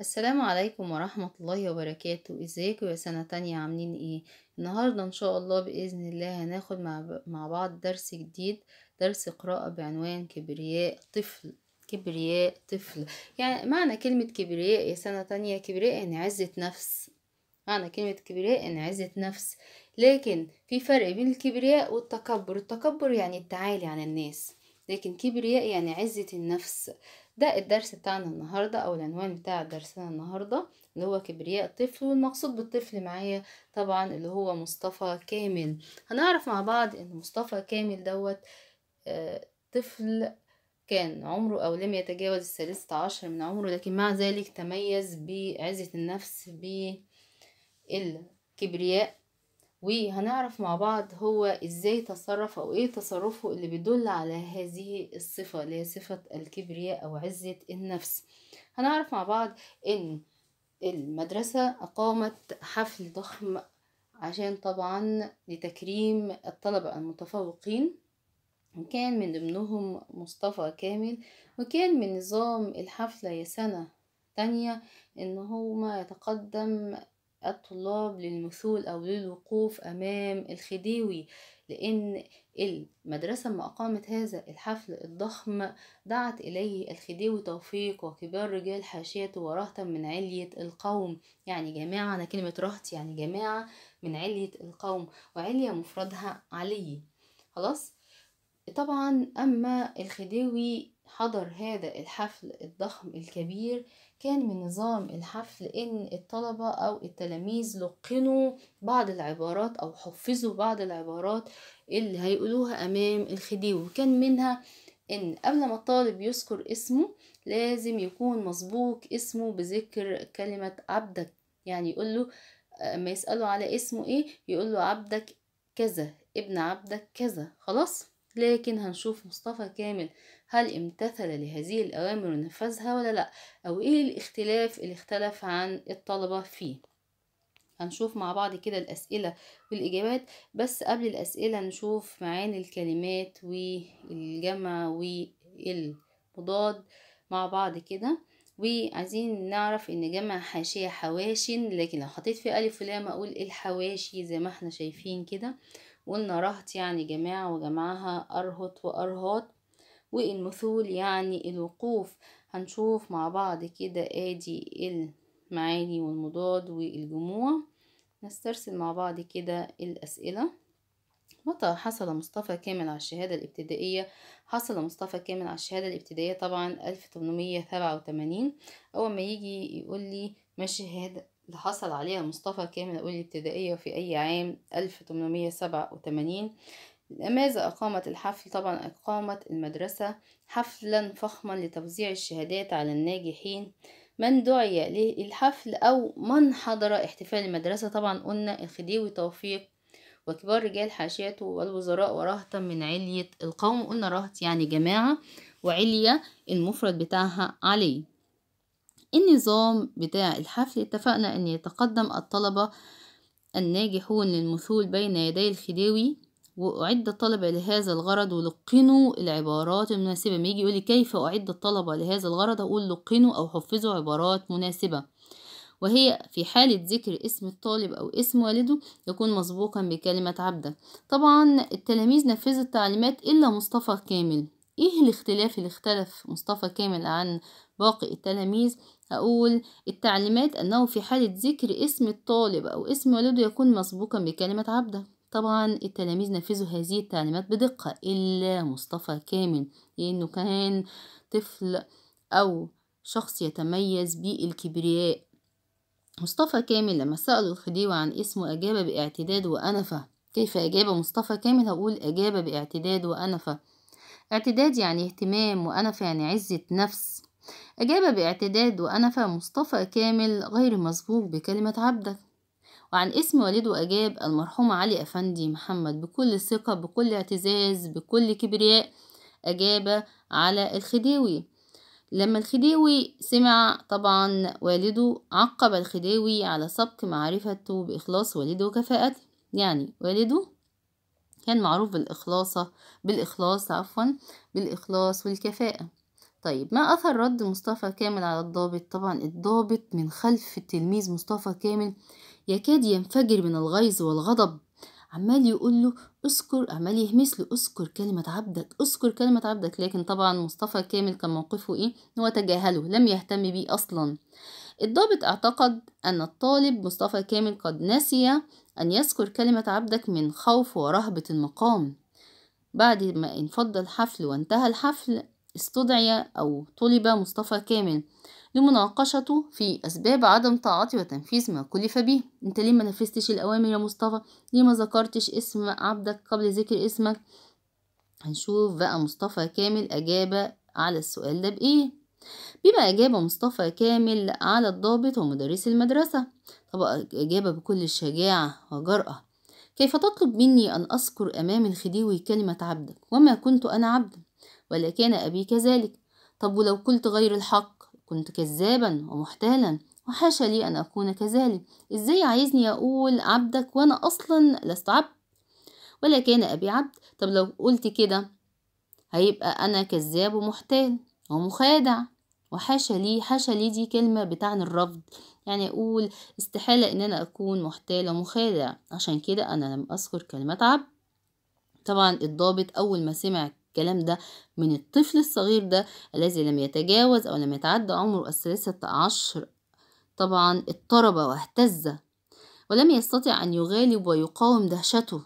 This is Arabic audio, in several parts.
السلام عليكم ورحمة الله وبركاته ازيكم يا سنة تانية عاملين ايه النهاردة ان شاء الله بإذن الله هناخد مع, بعض درس جديد درس قراءة بعنوان كبرياء طفل كبرياء طفل يعني معنى كلمة كبرياء يا سنة تانية كبرياء يعني عزة نفس معنى كلمة كبرياء يعني عزة نفس لكن في فرق بين الكبرياء والتكبر التكبر يعني التعالي عن الناس لكن كبرياء يعني عزة النفس ده الدرس بتاعنا النهاردة أو العنوان بتاع درسنا النهاردة اللي هو كبرياء الطفل والمقصود بالطفل معايا طبعا اللي هو مصطفى كامل هنعرف مع بعض إن مصطفى كامل دوت آه، طفل كان عمره أو لم يتجاوز الثالثة عشر من عمره لكن مع ذلك تميز بعزة النفس بالكبرياء وهنعرف مع بعض هو ازاي تصرف او ايه تصرفه اللي بيدل على هذه الصفة اللي هي صفة الكبرياء او عزة النفس هنعرف مع بعض ان المدرسة اقامت حفل ضخم عشان طبعا لتكريم الطلبة المتفوقين وكان من ضمنهم مصطفى كامل وكان من نظام الحفلة يا سنة تانية ان هما يتقدم الطلاب للمثول أو للوقوف أمام الخديوي لأن المدرسة ما أقامت هذا الحفل الضخم دعت إليه الخديوي توفيق وكبار رجال حاشيته ورهتا من علية القوم يعني جماعة أنا كلمة رهت يعني جماعة من علية القوم وعلية مفردها علي خلاص طبعا أما الخديوي حضر هذا الحفل الضخم الكبير كان من نظام الحفل ان الطلبة او التلاميذ لقنوا بعض العبارات او حفظوا بعض العبارات اللي هيقولوها امام الخديوي وكان منها ان قبل ما الطالب يذكر اسمه لازم يكون مسبوق اسمه بذكر كلمة عبدك يعني يقول له ما يسأله على اسمه ايه يقول له عبدك كذا ابن عبدك كذا خلاص لكن هنشوف مصطفى كامل هل امتثل لهذه الأوامر ونفذها ولا لأ أو إيه الاختلاف اللي اختلف عن الطلبة فيه هنشوف مع بعض كده الأسئلة والإجابات بس قبل الأسئلة نشوف معاني الكلمات والجمع والمضاد مع بعض كده وعايزين نعرف ان جمع حاشية حواشن لكن لو حطيت في ألف ولام أقول الحواشي زي ما احنا شايفين كده وقلنا رهط يعني جماعة وجمعها أرهط وأرهاط والمثول يعني الوقوف هنشوف مع بعض كده ادي المعاني والمضاد والجموع نسترسل مع بعض كده الأسئلة متى حصل مصطفى كامل على الشهادة الابتدائية؟ حصل مصطفى كامل على الشهادة الابتدائية طبعا 1887 أول ما يجي يقول لي ما الشهادة اللي حصل عليها مصطفى كامل أولي الابتدائية في أي عام 1887 لماذا أقامت الحفل؟ طبعا أقامت المدرسة حفلا فخما لتوزيع الشهادات على الناجحين من دعي للحفل أو من حضر احتفال المدرسة طبعا قلنا الخديوي توفيق وكبار رجال حاشيته والوزراء ورهطا من علية القوم قلنا رهط يعني جماعة وعلية المفرد بتاعها عليه النظام بتاع الحفل اتفقنا أن يتقدم الطلبة الناجحون للمثول بين يدي الخديوي وأعد الطلبة لهذا الغرض ولقنوا العبارات المناسبة لما يجي يقولي كيف أعد الطلبة لهذا الغرض أقول لقنوا أو حفظوا عبارات مناسبة وهي في حالة ذكر اسم الطالب أو اسم والده يكون مسبوقا بكلمة عبدة طبعا التلاميذ نفذوا التعليمات إلا مصطفى كامل إيه الاختلاف اللي اختلف مصطفى كامل عن باقي التلاميذ هقول التعليمات أنه في حالة ذكر اسم الطالب أو اسم والده يكون مسبوقا بكلمة عبده طبعا التلاميذ نفذوا هذه التعليمات بدقة إلا مصطفى كامل لأنه كان طفل أو شخص يتميز بالكبرياء مصطفى كامل لما سألوا الخديوة عن اسمه أجاب باعتداد وأنفة كيف أجاب مصطفى كامل هقول أجاب باعتداد وأنفة اعتداد يعني اهتمام وأنفة يعني عزة نفس أجاب باعتداد وأنفى مصطفى كامل غير مسبوق بكلمة عبدك وعن اسم والده أجاب المرحوم علي أفندي محمد بكل ثقة بكل اعتزاز بكل كبرياء أجاب على الخديوي لما الخديوي سمع طبعا والده عقب الخديوي على سبق معرفته بإخلاص والده وكفاءته يعني والده كان معروف بالإخلاصة بالإخلاص عفوا بالإخلاص والكفاءة طيب ما أثر رد مصطفى كامل على الضابط طبعا الضابط من خلف التلميذ مصطفى كامل يكاد ينفجر من الغيظ والغضب عمال يقول له اذكر عمال يهمس له اذكر كلمة عبدك اذكر كلمة عبدك لكن طبعا مصطفى كامل كان موقفه ايه هو تجاهله لم يهتم بيه اصلا الضابط اعتقد ان الطالب مصطفى كامل قد نسي ان يذكر كلمة عبدك من خوف ورهبة المقام بعد ما انفض الحفل وانتهى الحفل استدعي أو طلب مصطفى كامل لمناقشته في أسباب عدم طاعته وتنفيذ ما كلف به أنت ليه ما نفذتش الأوامر يا مصطفى ليه ما ذكرتش اسم عبدك قبل ذكر اسمك هنشوف بقى مصطفى كامل أجاب على السؤال ده بإيه بما أجاب مصطفى كامل على الضابط ومدرس المدرسة طب إجابة بكل شجاعة وجرأة كيف تطلب مني أن أذكر أمام الخديوي كلمة عبدك وما كنت أنا عبدا ولا كان أبي كذلك طب ولو قلت غير الحق كنت كذابا ومحتالا وحاشا لي أن أكون كذلك إزاي عايزني أقول عبدك وأنا أصلا لست عبد ولا كان أبي عبد طب لو قلت كده هيبقى أنا كذاب ومحتال ومخادع وحاشا لي حاشا لي دي كلمة بتعني الرفض يعني أقول استحالة إن أنا أكون محتال ومخادع عشان كده أنا لم أذكر كلمة عبد طبعا الضابط أول ما سمع الكلام ده من الطفل الصغير ده الذي لم يتجاوز أو لم يتعدى عمره الثلاثة عشر طبعا اضطرب واهتز ولم يستطع أن يغالب ويقاوم دهشته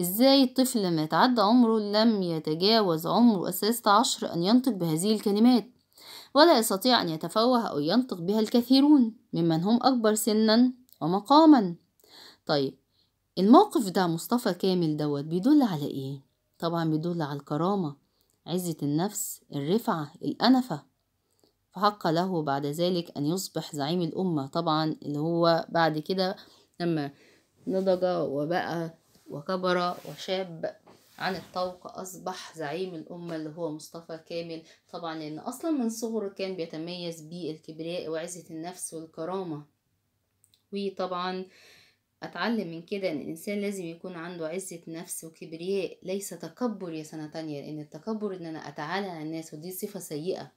ازاي الطفل لما يتعدى عمره لم يتجاوز عمره الثلاثة عشر أن ينطق بهذه الكلمات ولا يستطيع أن يتفوه أو ينطق بها الكثيرون ممن هم أكبر سنا ومقاما طيب الموقف بتاع مصطفى كامل دوت بيدل على إيه؟ طبعا بيدل على الكرامة عزة النفس الرفعة الأنفة فحق له بعد ذلك أن يصبح زعيم الأمة طبعا اللي هو بعد كده لما نضج وبقى وكبر وشاب عن الطوق أصبح زعيم الأمة اللي هو مصطفى كامل طبعا لأن أصلا من صغره كان بيتميز بالكبرياء وعزة النفس والكرامة وطبعا أتعلم من كده إن الإنسان لازم يكون عنده عزة نفس وكبرياء ليس تكبر يا سنة تانية لأن التكبر إن أنا أتعالى على الناس ودي صفة سيئة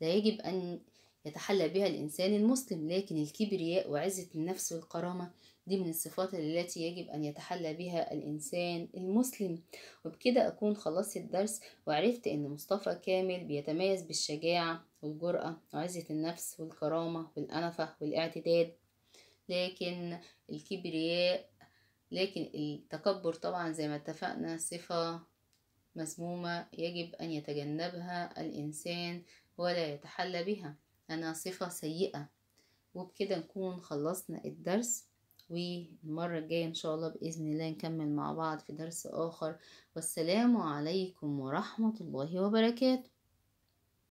لا يجب أن يتحلى بها الإنسان المسلم لكن الكبرياء وعزة النفس والكرامة دي من الصفات التي يجب أن يتحلى بها الإنسان المسلم وبكده أكون خلصت الدرس وعرفت أن مصطفى كامل بيتميز بالشجاعة والجرأة وعزة النفس والكرامة والأنفة والاعتداد لكن الكبرياء لكن التكبر طبعا زي ما اتفقنا صفة مذمومة يجب أن يتجنبها الإنسان ولا يتحلى بها أنا صفة سيئة وبكده نكون خلصنا الدرس والمرة الجاية إن شاء الله بإذن الله نكمل مع بعض في درس آخر والسلام عليكم ورحمة الله وبركاته